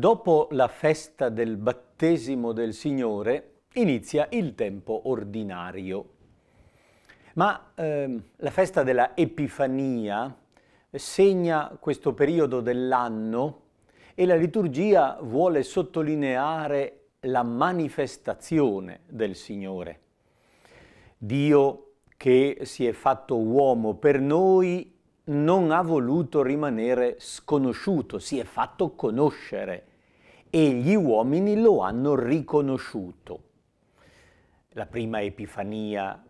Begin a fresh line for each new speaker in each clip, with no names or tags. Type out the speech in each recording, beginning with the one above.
Dopo la festa del battesimo del Signore inizia il tempo ordinario. Ma ehm, la festa della Epifania segna questo periodo dell'anno e la liturgia vuole sottolineare la manifestazione del Signore. Dio che si è fatto uomo per noi non ha voluto rimanere sconosciuto, si è fatto conoscere e gli uomini lo hanno riconosciuto. La prima Epifania,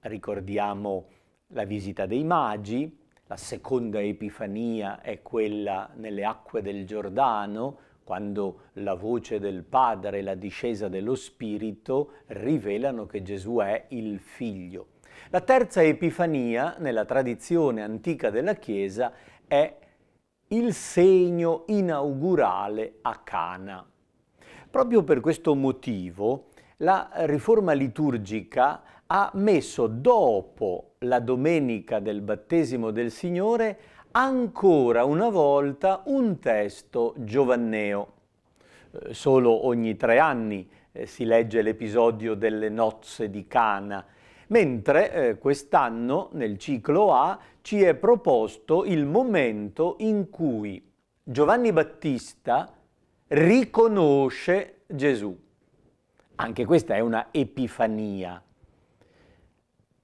ricordiamo la visita dei magi, la seconda Epifania è quella nelle acque del Giordano, quando la voce del Padre e la discesa dello Spirito rivelano che Gesù è il Figlio. La terza Epifania, nella tradizione antica della Chiesa, è il segno inaugurale a Cana. Proprio per questo motivo la riforma liturgica ha messo dopo la domenica del battesimo del Signore ancora una volta un testo giovanneo. Eh, solo ogni tre anni eh, si legge l'episodio delle nozze di Cana, mentre eh, quest'anno nel ciclo A ci è proposto il momento in cui Giovanni Battista riconosce Gesù. Anche questa è una epifania.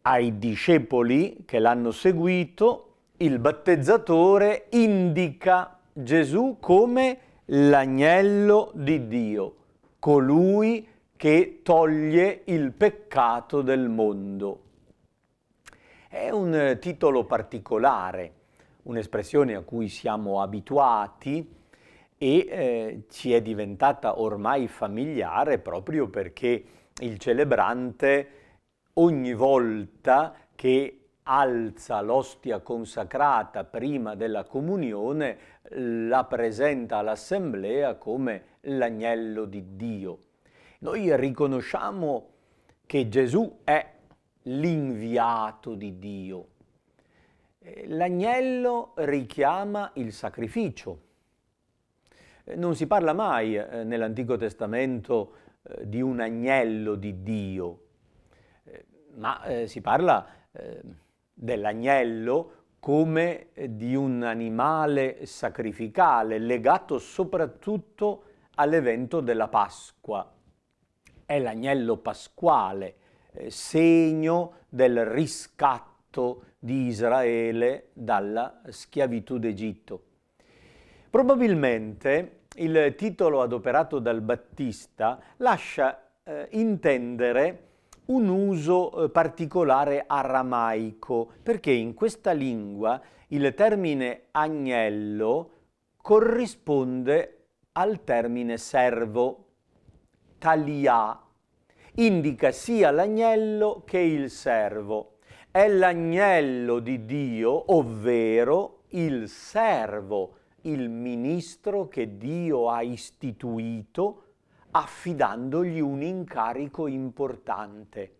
Ai discepoli che l'hanno seguito, il battezzatore indica Gesù come l'agnello di Dio, colui che che toglie il peccato del mondo. È un eh, titolo particolare, un'espressione a cui siamo abituati e eh, ci è diventata ormai familiare proprio perché il celebrante ogni volta che alza l'ostia consacrata prima della comunione la presenta all'assemblea come l'agnello di Dio. Noi riconosciamo che Gesù è l'inviato di Dio. Eh, l'agnello richiama il sacrificio. Eh, non si parla mai eh, nell'Antico Testamento di un agnello di Dio, ma si parla ehm, dell'agnello come di un animale sacrificale legato soprattutto all'evento della Pasqua è l'agnello pasquale, eh, segno del riscatto di Israele dalla schiavitù d'Egitto. Probabilmente il titolo adoperato dal Battista lascia eh, intendere un uso eh, particolare aramaico, perché in questa lingua il termine agnello corrisponde al termine servo talia indica sia l'agnello che il servo. È l'agnello di Dio, ovvero il servo, il ministro che Dio ha istituito affidandogli un incarico importante.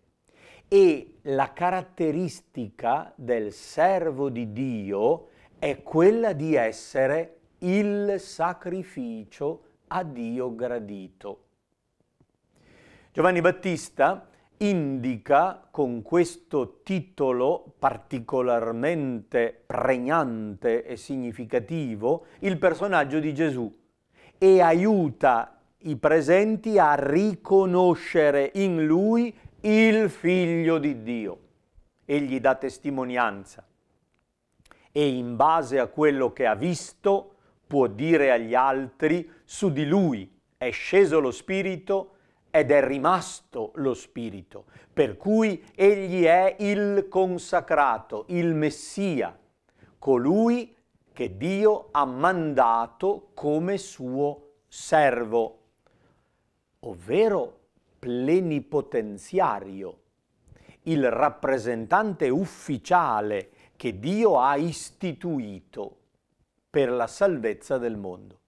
E la caratteristica del servo di Dio è quella di essere il sacrificio a Dio gradito. Giovanni Battista indica con questo titolo particolarmente pregnante e significativo il personaggio di Gesù e aiuta i presenti a riconoscere in lui il figlio di Dio. Egli dà testimonianza e in base a quello che ha visto può dire agli altri su di lui è sceso lo Spirito ed è rimasto lo Spirito, per cui egli è il consacrato, il Messia, colui che Dio ha mandato come suo servo, ovvero plenipotenziario, il rappresentante ufficiale che Dio ha istituito per la salvezza del mondo.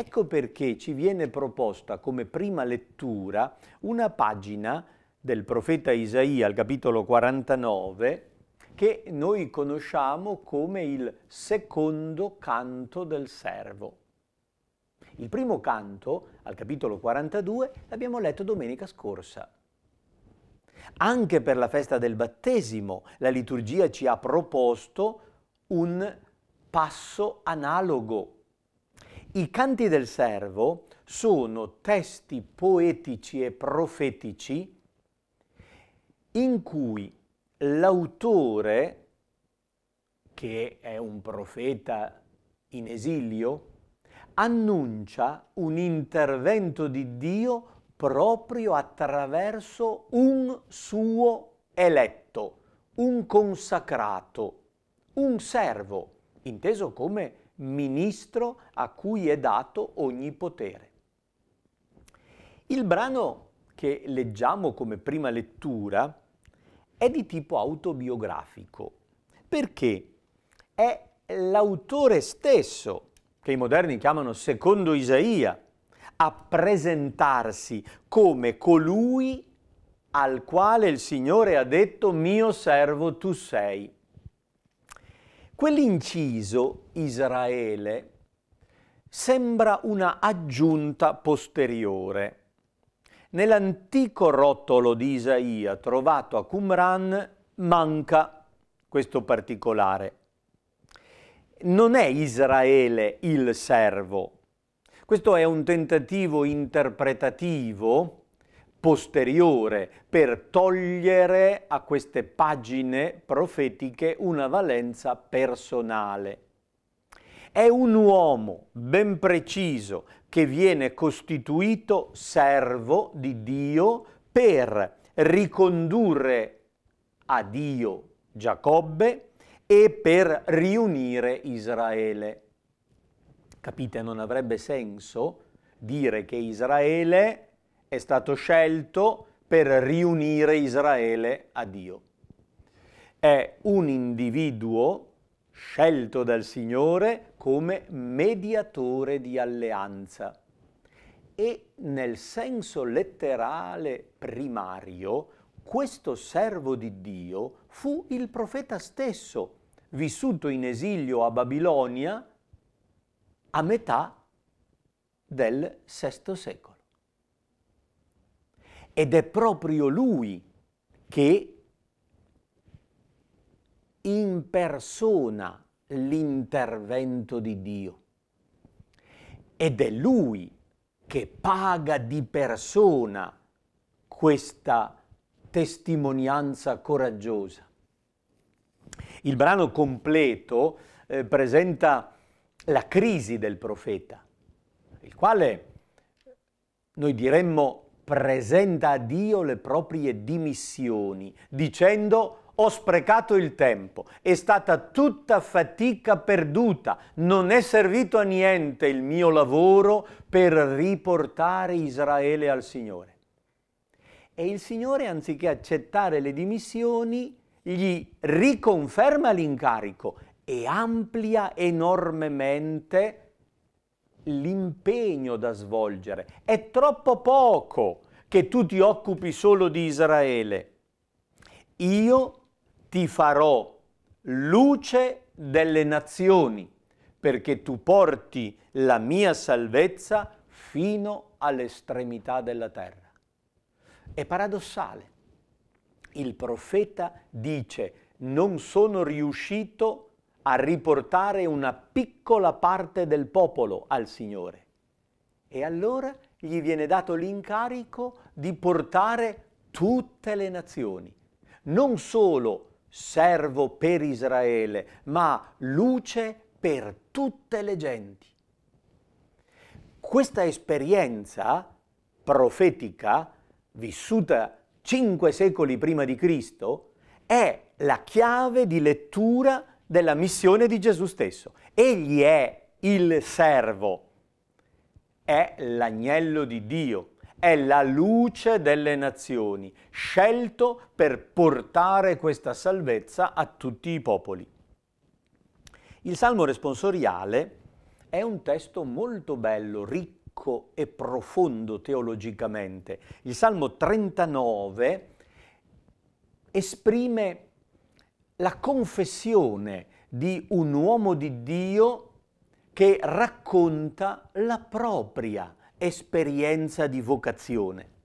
Ecco perché ci viene proposta come prima lettura una pagina del profeta Isaia al capitolo 49 che noi conosciamo come il secondo canto del servo. Il primo canto, al capitolo 42, l'abbiamo letto domenica scorsa. Anche per la festa del battesimo la liturgia ci ha proposto un passo analogo i canti del servo sono testi poetici e profetici in cui l'autore, che è un profeta in esilio, annuncia un intervento di Dio proprio attraverso un suo eletto, un consacrato, un servo, inteso come ministro a cui è dato ogni potere. Il brano che leggiamo come prima lettura è di tipo autobiografico, perché è l'autore stesso, che i moderni chiamano secondo Isaia, a presentarsi come colui al quale il Signore ha detto mio servo tu sei. Quell'inciso Israele sembra una aggiunta posteriore. Nell'antico rotolo di Isaia trovato a Qumran manca questo particolare. Non è Israele il servo. Questo è un tentativo interpretativo posteriore per togliere a queste pagine profetiche una valenza personale. È un uomo ben preciso che viene costituito servo di Dio per ricondurre a Dio Giacobbe e per riunire Israele. Capite, non avrebbe senso dire che Israele è stato scelto per riunire Israele a Dio. È un individuo scelto dal Signore come mediatore di alleanza e nel senso letterale primario questo servo di Dio fu il profeta stesso, vissuto in esilio a Babilonia a metà del VI secolo. Ed è proprio lui che in persona l'intervento di Dio. Ed è Lui che paga di persona questa testimonianza coraggiosa. Il brano completo eh, presenta la crisi del profeta, il quale noi diremmo presenta a Dio le proprie dimissioni, dicendo ho sprecato il tempo, è stata tutta fatica perduta, non è servito a niente il mio lavoro per riportare Israele al Signore. E il Signore, anziché accettare le dimissioni, gli riconferma l'incarico e amplia enormemente l'impegno da svolgere. È troppo poco che tu ti occupi solo di Israele. Io ti farò luce delle nazioni, perché tu porti la mia salvezza fino all'estremità della terra. È paradossale. Il profeta dice, non sono riuscito a riportare una piccola parte del popolo al Signore. E allora gli viene dato l'incarico di portare tutte le nazioni, non solo servo per Israele, ma luce per tutte le genti. Questa esperienza profetica, vissuta cinque secoli prima di Cristo, è la chiave di lettura della missione di Gesù stesso. Egli è il servo, è l'agnello di Dio è la luce delle nazioni, scelto per portare questa salvezza a tutti i popoli. Il Salmo responsoriale è un testo molto bello, ricco e profondo teologicamente. Il Salmo 39 esprime la confessione di un uomo di Dio che racconta la propria esperienza di vocazione.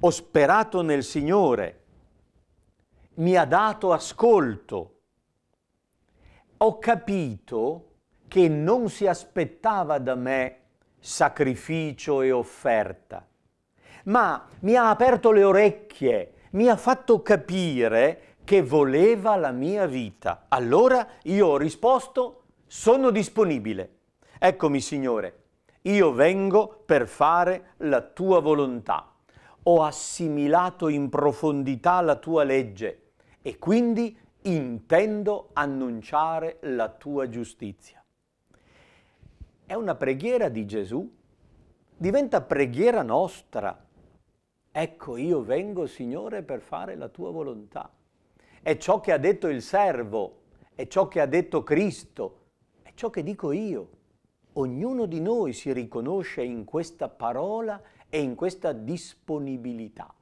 Ho sperato nel Signore, mi ha dato ascolto, ho capito che non si aspettava da me sacrificio e offerta, ma mi ha aperto le orecchie, mi ha fatto capire che voleva la mia vita. Allora io ho risposto, sono disponibile. Eccomi Signore, io vengo per fare la tua volontà. Ho assimilato in profondità la tua legge e quindi intendo annunciare la tua giustizia. È una preghiera di Gesù, diventa preghiera nostra. Ecco, io vengo, Signore, per fare la tua volontà. È ciò che ha detto il servo, è ciò che ha detto Cristo, è ciò che dico io. Ognuno di noi si riconosce in questa parola e in questa disponibilità.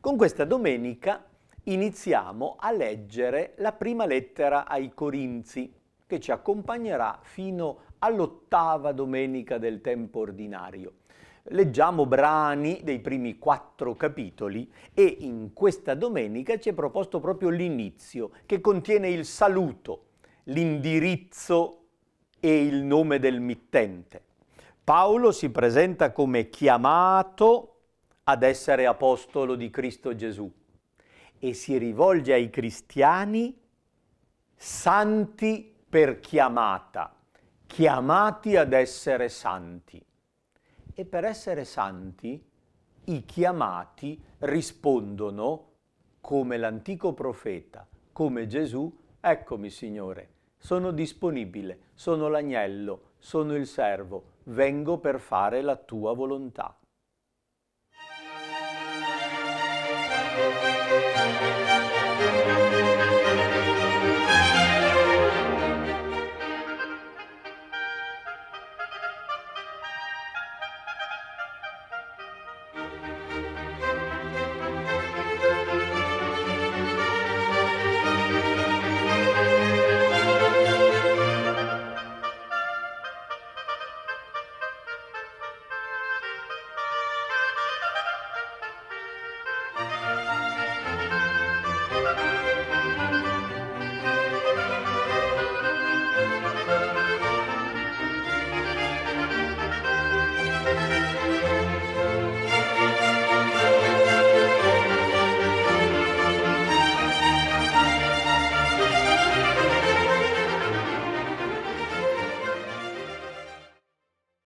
Con questa domenica iniziamo a leggere la prima lettera ai Corinzi, che ci accompagnerà fino all'ottava domenica del tempo ordinario. Leggiamo brani dei primi quattro capitoli e in questa domenica ci è proposto proprio l'inizio, che contiene il saluto, l'indirizzo e il nome del mittente. Paolo si presenta come chiamato ad essere apostolo di Cristo Gesù e si rivolge ai cristiani santi per chiamata, chiamati ad essere santi. E per essere santi i chiamati rispondono come l'antico profeta, come Gesù, eccomi Signore, sono disponibile, sono l'agnello, sono il servo, vengo per fare la tua volontà.